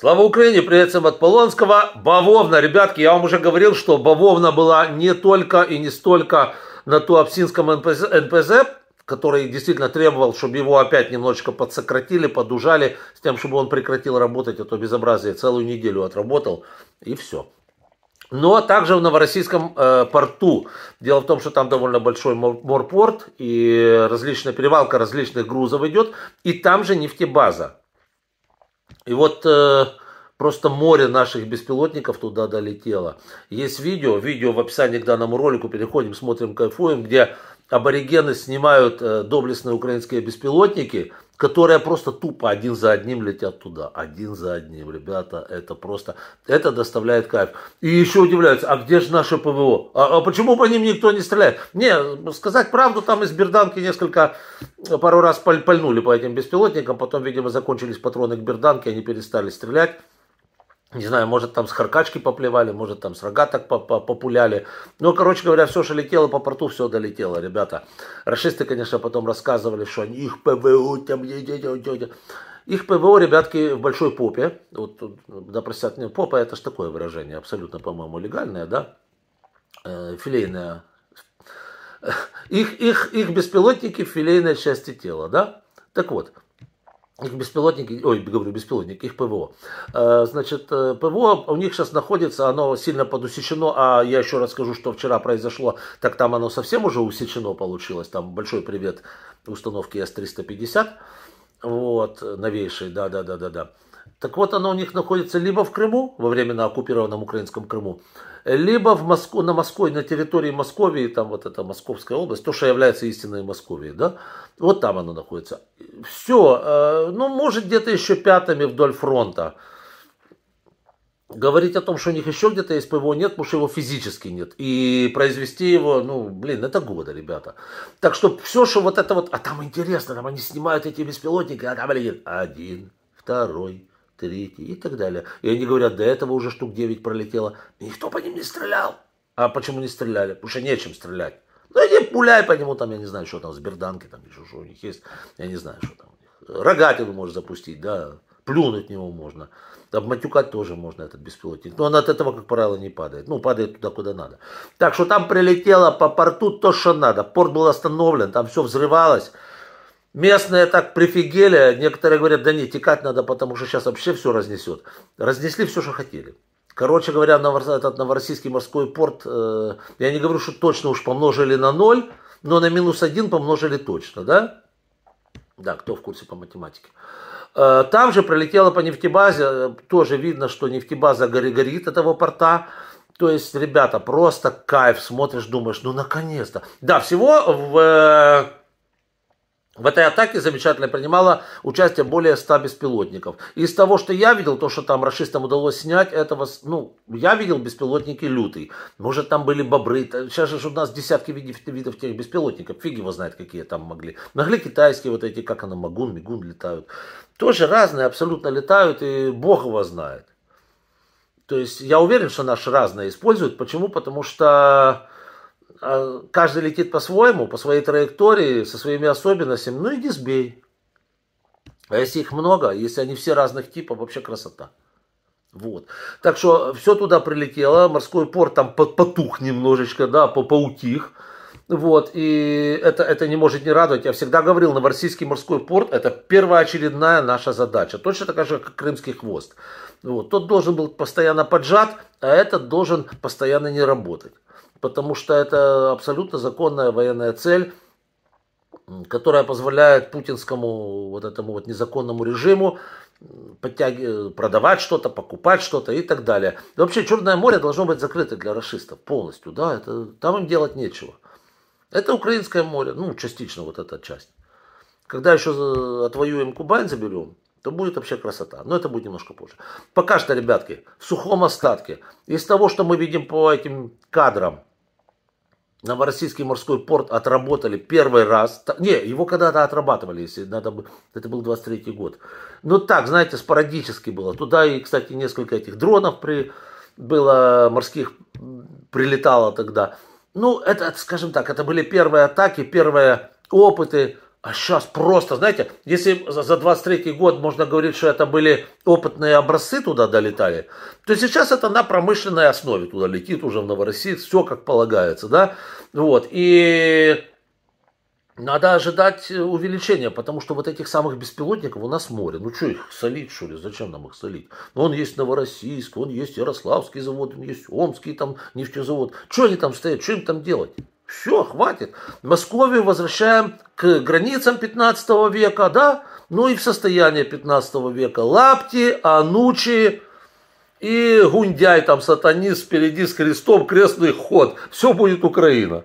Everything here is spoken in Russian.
Слава Украине, привет всем от Полонского. Бавовна, ребятки, я вам уже говорил, что Бавовна была не только и не столько на Туапсинском НПЗ, НПЗ который действительно требовал, чтобы его опять немножечко подсократили, подужали, с тем, чтобы он прекратил работать, а то безобразие целую неделю отработал, и все. Но также в Новороссийском э, порту. Дело в том, что там довольно большой морпорт, и различная перевалка различных грузов идет, и там же нефтебаза. И вот э, просто море наших беспилотников туда долетело. Есть видео, видео в описании к данному ролику, переходим, смотрим, кайфуем, где аборигены снимают э, доблестные украинские беспилотники – которые просто тупо один за одним летят туда. Один за одним, ребята, это просто, это доставляет кайф. И еще удивляются, а где же наше ПВО? А, а почему по ним никто не стреляет? Не, сказать правду, там из Берданки несколько, э, пару раз паль пальнули по этим беспилотникам, потом, видимо, закончились патроны к Берданке, они перестали стрелять. Не знаю, может там с харкачки поплевали, может там с рогаток популяли. Ну, короче говоря, все, что летело по порту, все долетело, ребята. Расисты, конечно, потом рассказывали, что они их ПВО там... Их ПВО, ребятки, в большой попе. Вот, да простят мне, попа это же такое выражение, абсолютно, по-моему, легальное, да? Э, филейное. Их, их, их беспилотники в филейной части тела, да? Так вот, беспилотники, ой, говорю, беспилотники, их ПВО. Э, значит, э, ПВО у них сейчас находится, оно сильно подусечено, а я еще расскажу, что вчера произошло, так там оно совсем уже усечено получилось, там большой привет установке С-350, вот, новейший, да-да-да-да-да. Так вот, оно у них находится либо в Крыму, во временно оккупированном украинском Крыму, либо в Моско, на Москве, на территории Московии, там вот эта Московская область, то, что является истинной Московией, да, вот там оно находится. Все, э, ну, может, где-то еще пятыми вдоль фронта. Говорить о том, что у них еще где-то есть ПВО, нет, потому что его физически нет. И произвести его, ну, блин, это года, ребята. Так что все, что вот это вот, а там интересно, там они снимают эти беспилотники, а там один, второй, третий и так далее. И они говорят, до этого уже штук девять пролетело. И никто по ним не стрелял. А почему не стреляли? Потому что нечем стрелять. Ну иди пуляй по нему, там, я не знаю, что там, сберданки, там еще что у них есть. Я не знаю, что там у них. Рогатину можешь запустить, да, плюнуть него можно. Обматюкать тоже можно этот беспилотник. Но он от этого, как правило, не падает. Ну, падает туда, куда надо. Так что там прилетело по порту то, что надо. Порт был остановлен, там все взрывалось. Местные так прифигели, некоторые говорят, да не, текать надо, потому что сейчас вообще все разнесет. Разнесли все, что хотели. Короче говоря, этот Новороссийский морской порт, э, я не говорю, что точно уж помножили на ноль, но на минус один помножили точно, да? Да, кто в курсе по математике? Э, там же пролетела по нефтебазе, э, тоже видно, что нефтебаза горит, этого порта. То есть, ребята, просто кайф, смотришь, думаешь, ну наконец-то. Да, всего в... В этой атаке замечательно принимало участие более 100 беспилотников. Из того, что я видел, то, что там расистам удалось снять, этого, ну, я видел беспилотники лютые. Может, там были бобры. Сейчас же у нас десятки видов, видов тех беспилотников. Фиг его знает, какие там могли. Могли китайские вот эти, как она, Магун, Мигун летают. Тоже разные абсолютно летают, и бог его знает. То есть я уверен, что наши разные используют. Почему? Потому что а каждый летит по-своему, по своей траектории, со своими особенностями, ну иди сбей. А если их много, если они все разных типов, вообще красота. Вот. Так что все туда прилетело, морской порт там потух немножечко, да, по паутих. Вот, и это, это не может не радовать. Я всегда говорил, Новороссийский морской порт – это первоочередная наша задача. Точно такая же, как Крымский хвост. Вот, тот должен был постоянно поджат, а этот должен постоянно не работать потому что это абсолютно законная военная цель, которая позволяет путинскому вот этому вот незаконному режиму подтяг... продавать что-то, покупать что-то и так далее. И вообще Черное море должно быть закрыто для расистов полностью, да, это, там им делать нечего. Это Украинское море, ну, частично вот эта часть. Когда еще э, отвоюем Кубань, заберем, то будет вообще красота. Но это будет немножко позже. Пока что, ребятки, в сухом остатке, из того, что мы видим по этим кадрам, Новороссийский морской порт отработали первый раз. Не, его когда-то отрабатывали, если надо бы. Это был 23-й год. Но ну так, знаете, спорадически было. Туда и, кстати, несколько этих дронов при... было, морских прилетало тогда. Ну, это, скажем так, это были первые атаки, первые опыты а сейчас просто, знаете, если за 23 год можно говорить, что это были опытные образцы туда долетали, то сейчас это на промышленной основе туда летит уже в Новороссийск, все как полагается, да, вот, и надо ожидать увеличения, потому что вот этих самых беспилотников у нас море. Ну что их солить, что ли? Зачем нам их солить? Ну он есть Новороссийск, он есть Ярославский завод, он есть Омский там нефтезавод. Что они там стоят? Что им там делать? Все, хватит. Московию возвращаем к границам 15 века, да? Ну и в состояние 15 века. Лапти, Анучи и Гундяй, там сатанист впереди с крестом, крестный ход. Все будет Украина.